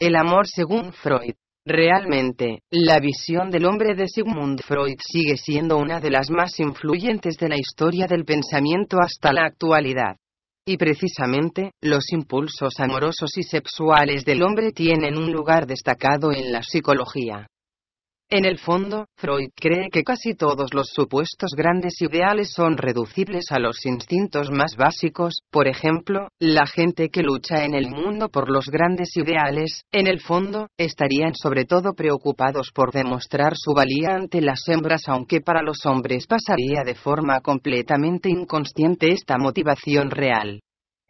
El amor según Freud. Realmente, la visión del hombre de Sigmund Freud sigue siendo una de las más influyentes de la historia del pensamiento hasta la actualidad. Y precisamente, los impulsos amorosos y sexuales del hombre tienen un lugar destacado en la psicología. En el fondo, Freud cree que casi todos los supuestos grandes ideales son reducibles a los instintos más básicos, por ejemplo, la gente que lucha en el mundo por los grandes ideales, en el fondo, estarían sobre todo preocupados por demostrar su valía ante las hembras aunque para los hombres pasaría de forma completamente inconsciente esta motivación real.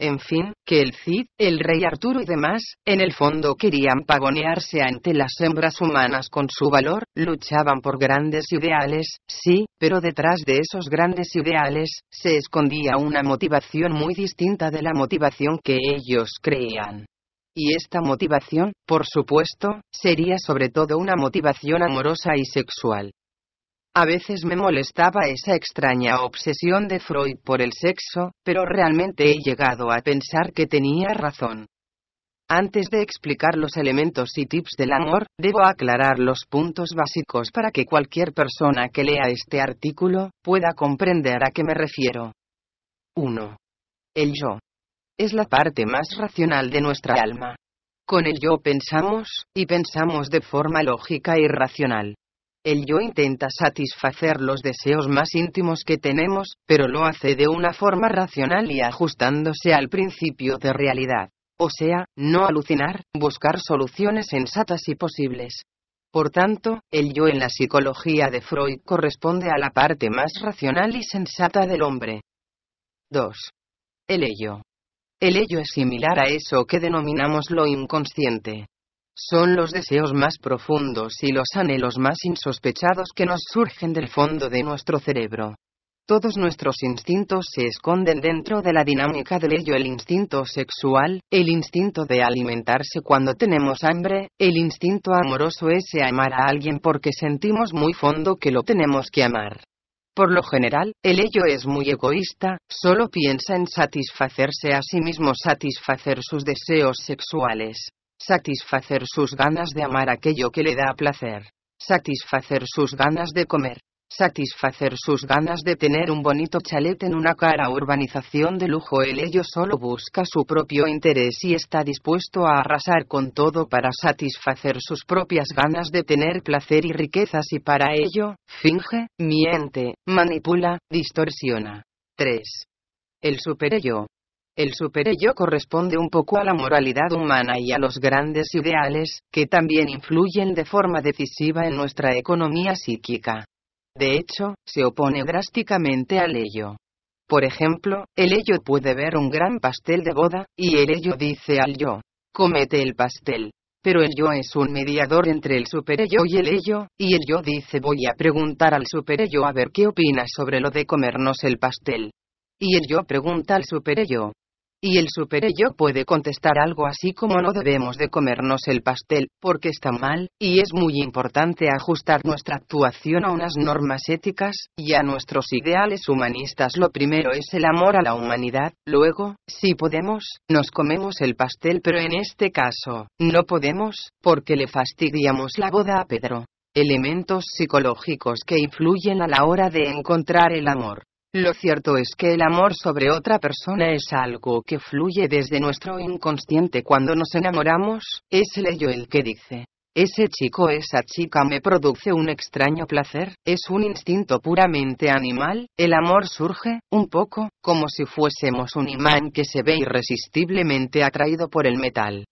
En fin, que el Cid, el rey Arturo y demás, en el fondo querían pagonearse ante las hembras humanas con su valor, luchaban por grandes ideales, sí, pero detrás de esos grandes ideales, se escondía una motivación muy distinta de la motivación que ellos creían. Y esta motivación, por supuesto, sería sobre todo una motivación amorosa y sexual. A veces me molestaba esa extraña obsesión de Freud por el sexo, pero realmente he llegado a pensar que tenía razón. Antes de explicar los elementos y tips del amor, debo aclarar los puntos básicos para que cualquier persona que lea este artículo pueda comprender a qué me refiero. 1. El yo. Es la parte más racional de nuestra alma. Con el yo pensamos, y pensamos de forma lógica y racional. El yo intenta satisfacer los deseos más íntimos que tenemos, pero lo hace de una forma racional y ajustándose al principio de realidad. O sea, no alucinar, buscar soluciones sensatas y posibles. Por tanto, el yo en la psicología de Freud corresponde a la parte más racional y sensata del hombre. 2. El ello. El ello es similar a eso que denominamos lo inconsciente. Son los deseos más profundos y los anhelos más insospechados que nos surgen del fondo de nuestro cerebro. Todos nuestros instintos se esconden dentro de la dinámica del ello el instinto sexual, el instinto de alimentarse cuando tenemos hambre, el instinto amoroso es amar a alguien porque sentimos muy fondo que lo tenemos que amar. Por lo general, el ello es muy egoísta, solo piensa en satisfacerse a sí mismo, satisfacer sus deseos sexuales satisfacer sus ganas de amar aquello que le da placer, satisfacer sus ganas de comer, satisfacer sus ganas de tener un bonito chalet en una cara urbanización de lujo. El ello solo busca su propio interés y está dispuesto a arrasar con todo para satisfacer sus propias ganas de tener placer y riquezas y para ello, finge, miente, manipula, distorsiona. 3. El super ello. El superello corresponde un poco a la moralidad humana y a los grandes ideales, que también influyen de forma decisiva en nuestra economía psíquica. De hecho, se opone drásticamente al ello. Por ejemplo, el ello puede ver un gran pastel de boda, y el ello dice al yo, comete el pastel. Pero el yo es un mediador entre el superello y el ello, y el yo dice voy a preguntar al superello a ver qué opina sobre lo de comernos el pastel. Y el yo pregunta al superello, y el superello puede contestar algo así como no debemos de comernos el pastel, porque está mal, y es muy importante ajustar nuestra actuación a unas normas éticas, y a nuestros ideales humanistas. Lo primero es el amor a la humanidad, luego, si podemos, nos comemos el pastel, pero en este caso, no podemos, porque le fastidiamos la boda a Pedro elementos psicológicos que influyen a la hora de encontrar el amor. Lo cierto es que el amor sobre otra persona es algo que fluye desde nuestro inconsciente cuando nos enamoramos, es el ello el que dice. Ese chico o esa chica me produce un extraño placer, es un instinto puramente animal, el amor surge, un poco, como si fuésemos un imán que se ve irresistiblemente atraído por el metal.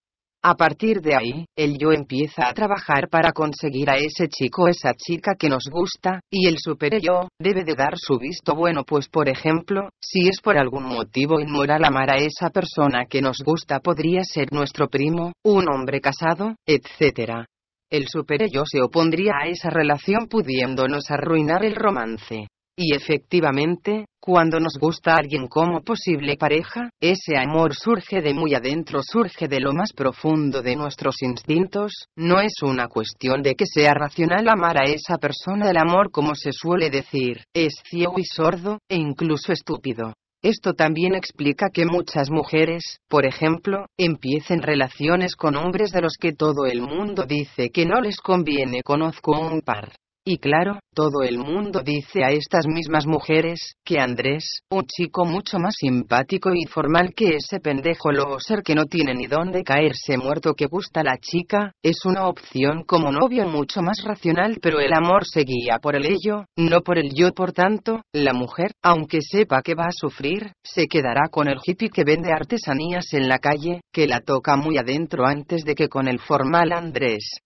A partir de ahí, el yo empieza a trabajar para conseguir a ese chico o esa chica que nos gusta, y el super yo debe de dar su visto bueno pues por ejemplo, si es por algún motivo inmoral amar a esa persona que nos gusta podría ser nuestro primo, un hombre casado, etc. El super yo se opondría a esa relación pudiéndonos arruinar el romance. Y efectivamente, cuando nos gusta alguien como posible pareja, ese amor surge de muy adentro, surge de lo más profundo de nuestros instintos, no es una cuestión de que sea racional amar a esa persona el amor como se suele decir, es ciego y sordo, e incluso estúpido. Esto también explica que muchas mujeres, por ejemplo, empiecen relaciones con hombres de los que todo el mundo dice que no les conviene. Conozco un par y claro, todo el mundo dice a estas mismas mujeres, que Andrés, un chico mucho más simpático y formal que ese pendejo ser que no tiene ni dónde caerse muerto que gusta la chica, es una opción como novio mucho más racional pero el amor se guía por el ello, no por el yo por tanto, la mujer, aunque sepa que va a sufrir, se quedará con el hippie que vende artesanías en la calle, que la toca muy adentro antes de que con el formal Andrés,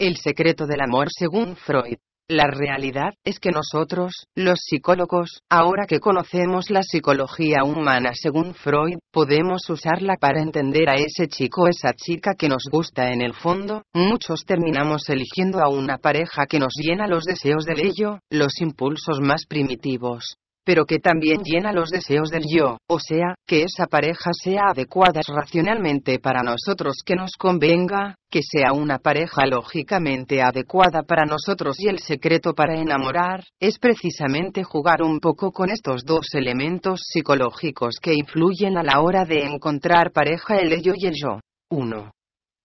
el secreto del amor según Freud. La realidad es que nosotros, los psicólogos, ahora que conocemos la psicología humana según Freud, podemos usarla para entender a ese chico o esa chica que nos gusta en el fondo, muchos terminamos eligiendo a una pareja que nos llena los deseos del ello, los impulsos más primitivos, pero que también llena los deseos del yo, o sea, que esa pareja sea adecuada racionalmente para nosotros que nos convenga, que sea una pareja lógicamente adecuada para nosotros y el secreto para enamorar, es precisamente jugar un poco con estos dos elementos psicológicos que influyen a la hora de encontrar pareja el ello y el yo. 1.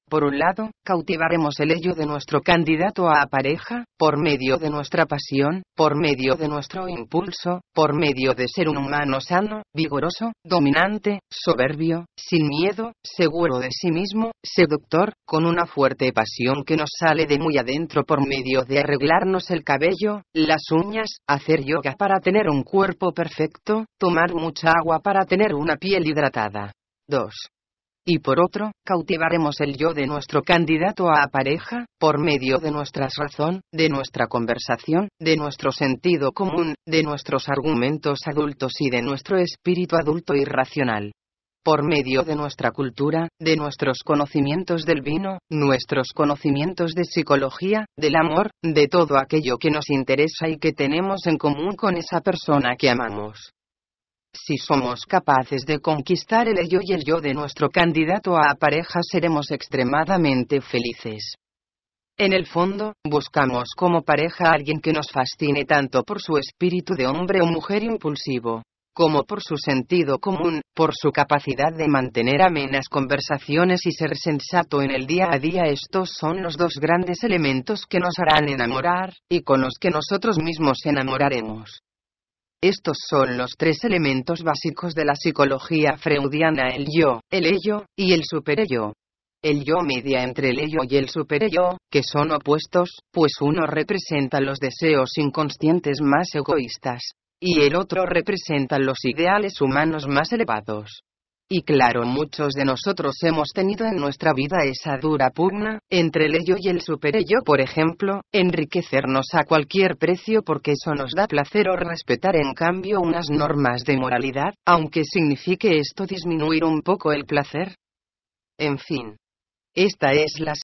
Por un lado, cautivaremos el ello de nuestro candidato a pareja, por medio de nuestra pasión, por medio de nuestro impulso, por medio de ser un humano sano, vigoroso, dominante, soberbio, sin miedo, seguro de sí mismo, seductor, con una fuerte pasión que nos sale de muy adentro por medio de arreglarnos el cabello, las uñas, hacer yoga para tener un cuerpo perfecto, tomar mucha agua para tener una piel hidratada. 2 y por otro, cautivaremos el yo de nuestro candidato a pareja, por medio de nuestra razón, de nuestra conversación, de nuestro sentido común, de nuestros argumentos adultos y de nuestro espíritu adulto y racional por medio de nuestra cultura, de nuestros conocimientos del vino, nuestros conocimientos de psicología, del amor, de todo aquello que nos interesa y que tenemos en común con esa persona que amamos. Si somos capaces de conquistar el ello y el yo de nuestro candidato a pareja seremos extremadamente felices. En el fondo, buscamos como pareja a alguien que nos fascine tanto por su espíritu de hombre o mujer impulsivo, como por su sentido común, por su capacidad de mantener amenas conversaciones y ser sensato en el día a día. Estos son los dos grandes elementos que nos harán enamorar, y con los que nosotros mismos enamoraremos. Estos son los tres elementos básicos de la psicología freudiana, el yo, el ello y el super-ello. El yo media entre el ello y el superello, que son opuestos, pues uno representa los deseos inconscientes más egoístas, y el otro representa los ideales humanos más elevados. Y claro, muchos de nosotros hemos tenido en nuestra vida esa dura pugna, entre el ello y el ello por ejemplo, enriquecernos a cualquier precio porque eso nos da placer o respetar en cambio unas normas de moralidad, aunque signifique esto disminuir un poco el placer. En fin. Esta es la